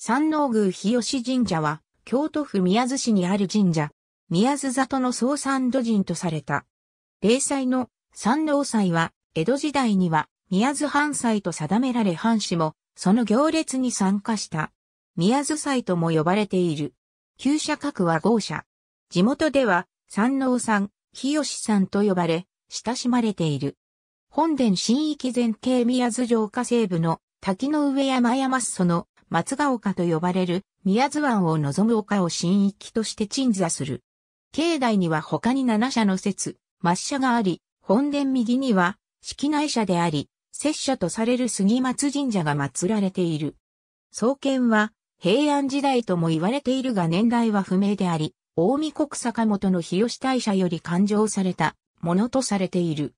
三王宮日吉神社は、京都府宮津市にある神社、宮津里の総三土神とされた。霊祭の三王祭は、江戸時代には宮津藩祭と定められ藩士も、その行列に参加した。宮津祭とも呼ばれている。旧社格は豪社。地元では、三王さん、日吉さんと呼ばれ、親しまれている。本殿新域前景宮津城下西部の滝の上山山裾の松ヶ丘と呼ばれる宮津湾を望む丘を新域として鎮座する。境内には他に七社の説、抹社があり、本殿右には、式内社であり、拙者とされる杉松神社が祀られている。創建は、平安時代とも言われているが年代は不明であり、大見国坂本の日吉大社より勘定されたものとされている。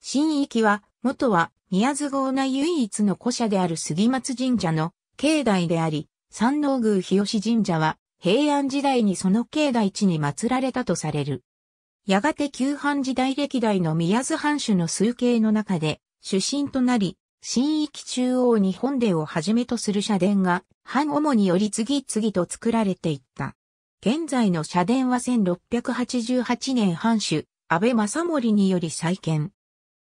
新域は、元は宮津郷内唯一の古社である杉松神社の境内であり、山王宮日吉神社は平安時代にその境内地に祀られたとされる。やがて旧藩時代歴代の宮津藩主の数形の中で主神となり、新域中央に本殿をはじめとする社殿が、藩主により次々と作られていった。現在の社殿は1688年藩主、安倍正盛により再建。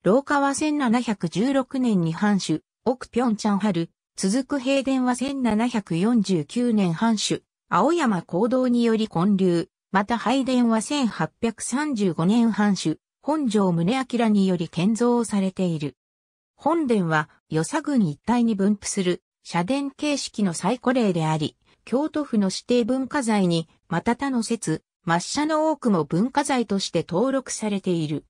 廊下は1716年に藩主、奥平昌春、続く平田は1749年藩主、青山行動により建立、また拝殿は1835年藩主、本城宗明により建造されている。本殿は、与佐郡一帯に分布する、社殿形式の最古例であり、京都府の指定文化財に、また他の説、抹茶の多くも文化財として登録されている。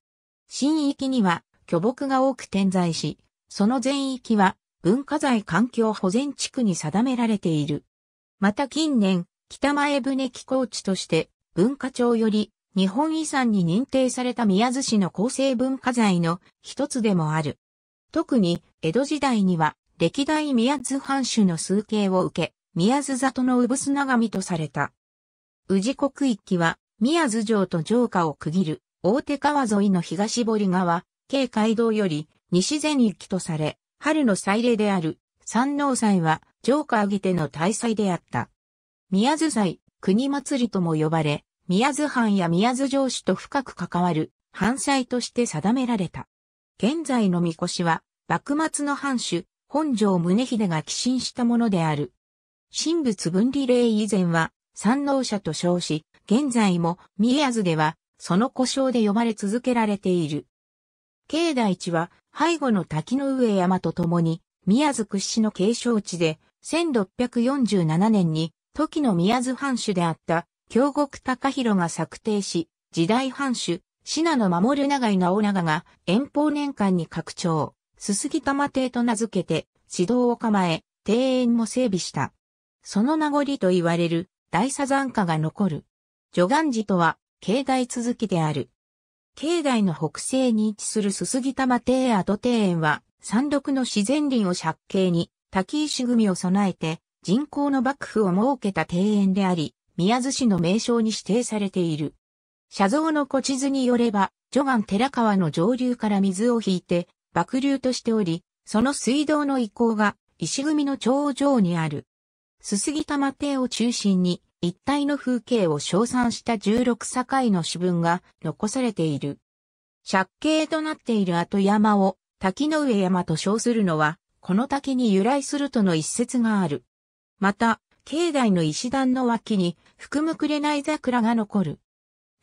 新域には、巨木が多く点在し、その全域は、文化財環境保全地区に定められている。また近年、北前船寄港地として文化庁より日本遺産に認定された宮津市の構成文化財の一つでもある。特に江戸時代には歴代宮津藩主の数形を受け、宮津里の産砂神とされた。宇治国域は宮津城と城下を区切る大手川沿いの東堀川、京街道より西前域とされ、春の祭礼である山王祭は上下挙げての大祭であった。宮津祭、国祭りとも呼ばれ、宮津藩や宮津城主と深く関わる藩祭として定められた。現在の神輿は、幕末の藩主、本城宗秀が寄進したものである。神仏分離令以前は、山王社と称し、現在も宮津では、その故障で呼ばれ続けられている。境内地は、背後の滝の上山と共に、宮津屈指の景勝地で、1647年に、時の宮津藩主であった、京極高弘が策定し、時代藩主、信濃守長井直長が、遠方年間に拡張、すすぎ玉邸と名付けて、指導を構え、庭園も整備した。その名残と言われる、大砂山下が残る。助願寺とは、境内続きである。境内の北西に位置するすすぎ玉庭跡庭園は、山麓の自然林を借景に、滝石組を備えて、人口の幕府を設けた庭園であり、宮津市の名称に指定されている。写像の古地図によれば、序盤寺川の上流から水を引いて、爆流としており、その水道の遺構が石組の頂上にある。すすぎ玉庭を中心に、一帯の風景を称賛した16境の詩文が残されている。借景となっている後山を滝の上山と称するのは、この滝に由来するとの一説がある。また、境内の石段の脇に、福むくれない桜が残る。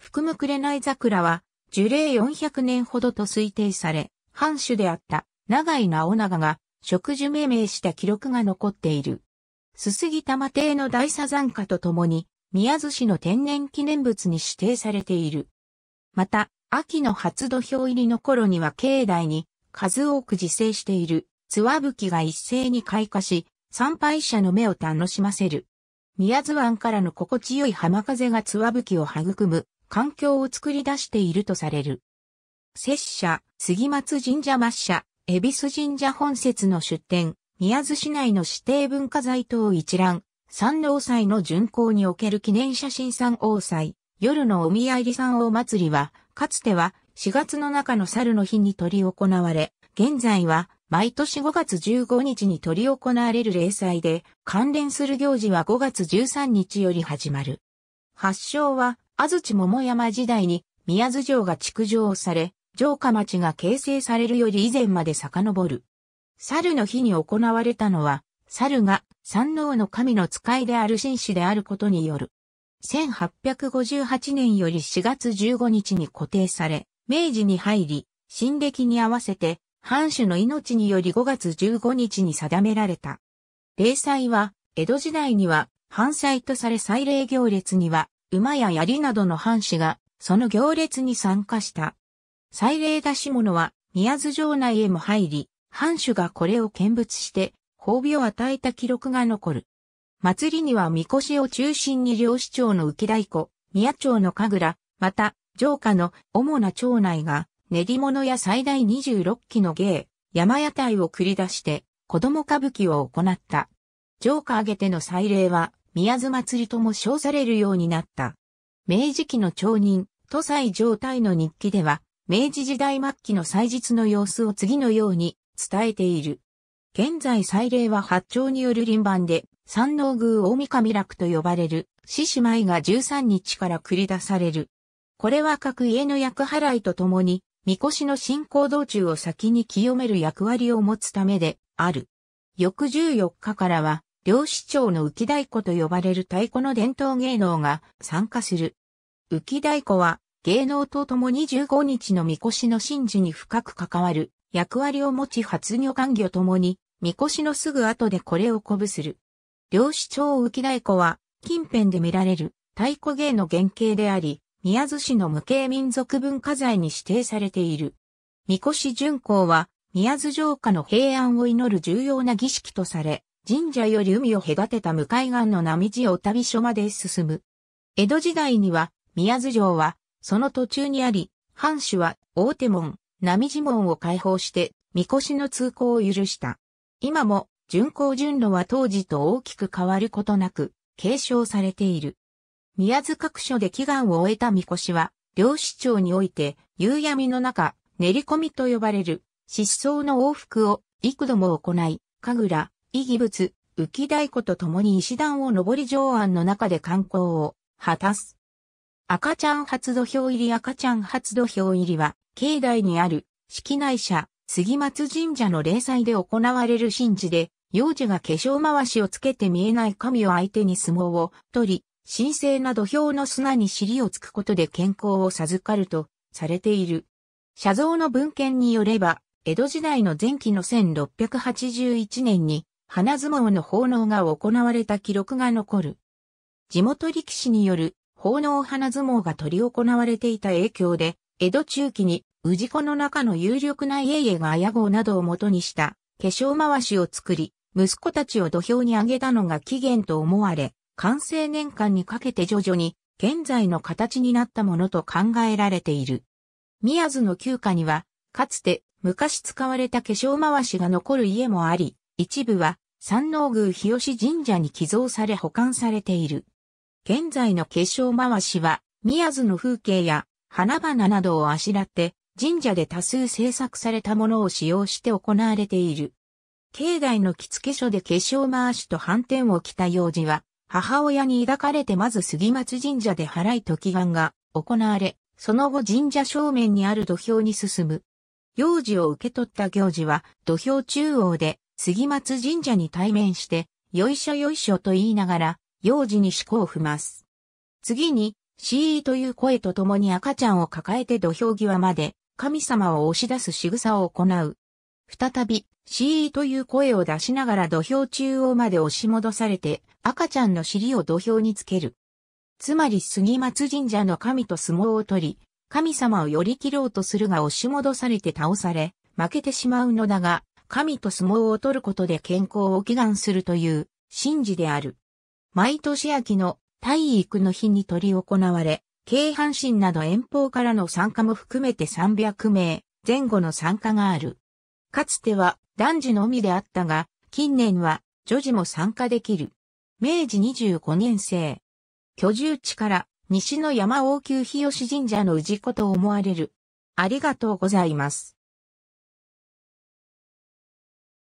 福むくれない桜は、樹齢400年ほどと推定され、藩主であった長井直長が植樹命名した記録が残っている。すすぎ玉邸の大砂山化とともに、宮津市の天然記念物に指定されている。また、秋の初土俵入りの頃には境内に数多く自生している、ツワブキが一斉に開花し、参拝者の目を楽しませる。宮津湾からの心地よい浜風がツワブキを育む環境を作り出しているとされる。拙者、杉松神社末社、恵比寿神社本節の出展。宮津市内の指定文化財等一覧、三王祭の巡行における記念写真三王祭、夜のお見合い三王祭りは、かつては4月の中の猿の日に取り行われ、現在は毎年5月15日に取り行われる例祭で、関連する行事は5月13日より始まる。発祥は、安土桃山時代に宮津城が築城され、城下町が形成されるより以前まで遡る。猿の日に行われたのは、猿が山王の神の使いである紳士であることによる。1858年より4月15日に固定され、明治に入り、新暦に合わせて、藩主の命により5月15日に定められた。霊祭は、江戸時代には、藩祭とされ祭礼行列には、馬や槍などの藩士が、その行列に参加した。祭礼出し物は、宮津城内へも入り、藩主がこれを見物して、褒美を与えた記録が残る。祭りには神輿を中心に漁師町の浮太鼓、宮町の神楽、また、城下の主な町内が、練り物や最大26期の芸、山屋台を繰り出して、子供歌舞伎を行った。城下挙げての祭礼は、宮津祭りとも称されるようになった。明治期の町人、都祭城態の日記では、明治時代末期の祭日の様子を次のように伝えている。現在祭礼は八丁による輪番で、三能宮大御神楽と呼ばれる、獅子舞が13日から繰り出される。これは各家の役払いとともに、神輿の進行道中を先に清める役割を持つためで、ある。翌14日からは、漁師長の浮太鼓と呼ばれる太鼓の伝統芸能が参加する。浮太鼓は芸能とともに15日の神輿の神事に深く関わる役割を持ち発魚官魚ともに、みこしのすぐ後でこれを鼓舞する。漁師町浮太鼓は、近辺で見られる太鼓芸の原型であり、宮津市の無形民族文化財に指定されている。みこし巡行は、宮津城下の平安を祈る重要な儀式とされ、神社より海を隔てた向かい岸の並地を旅所まで進む。江戸時代には、宮津城は、その途中にあり、藩主は大手門、波地門を開放して、みこしの通行を許した。今も、巡行順路は当時と大きく変わることなく、継承されている。宮津各所で祈願を終えたみこしは、漁師町において、夕闇の中、練り込みと呼ばれる、失踪の往復を幾度も行い、神楽、異義物、浮き太鼓と共に石段を上り上案の中で観光を果たす。赤ちゃん初土俵入り赤ちゃん初土俵入りは、境内にある、式内社、杉松神社の霊祭で行われる神事で、幼児が化粧回しをつけて見えない神を相手に相撲を取り、神聖な土俵の砂に尻をつくことで健康を授かるとされている。写像の文献によれば、江戸時代の前期の1681年に、花相撲の奉納が行われた記録が残る。地元力士による奉納花相撲が取り行われていた影響で、江戸中期に氏子の中の有力な家々が綾号などを元にした化粧回しを作り、息子たちを土俵に上げたのが起源と思われ、完成年間にかけて徐々に現在の形になったものと考えられている。宮津の旧家には、かつて昔使われた化粧回しが残る家もあり、一部は山王宮日吉神社に寄贈され保管されている。現在の化粧回しは、宮津の風景や花々などをあしらって、神社で多数制作されたものを使用して行われている。境内の着付け所で化粧回しと反転を着た幼児は、母親に抱かれてまず杉松神社で払い時願が行われ、その後神社正面にある土俵に進む。幼児を受け取った行事は、土俵中央で杉松神社に対面して、よいしょよいしょと言いながら、幼児に思考を踏ます。次に、シーという声とともに赤ちゃんを抱えて土俵際まで神様を押し出す仕草を行う。再び、シーという声を出しながら土俵中央まで押し戻されて赤ちゃんの尻を土俵につける。つまり杉松神社の神と相撲を取り、神様を寄り切ろうとするが押し戻されて倒され、負けてしまうのだが、神と相撲を取ることで健康を祈願するという、神事である。毎年秋の体育の日に取り行われ、京阪神など遠方からの参加も含めて300名前後の参加がある。かつては男児のみであったが、近年は女児も参加できる。明治25年生。居住地から西の山王宮日吉神社の氏子と思われる。ありがとうございます。